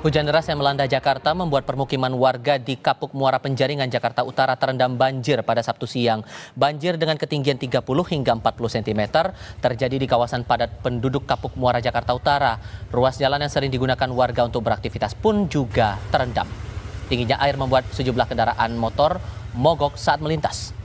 Hujan deras yang melanda Jakarta membuat permukiman warga di Kapuk Muara Penjaringan Jakarta Utara terendam banjir pada Sabtu siang. Banjir dengan ketinggian 30 hingga 40 cm terjadi di kawasan padat penduduk Kapuk Muara Jakarta Utara. Ruas jalan yang sering digunakan warga untuk beraktivitas pun juga terendam. Tingginya air membuat sejumlah kendaraan motor mogok saat melintas.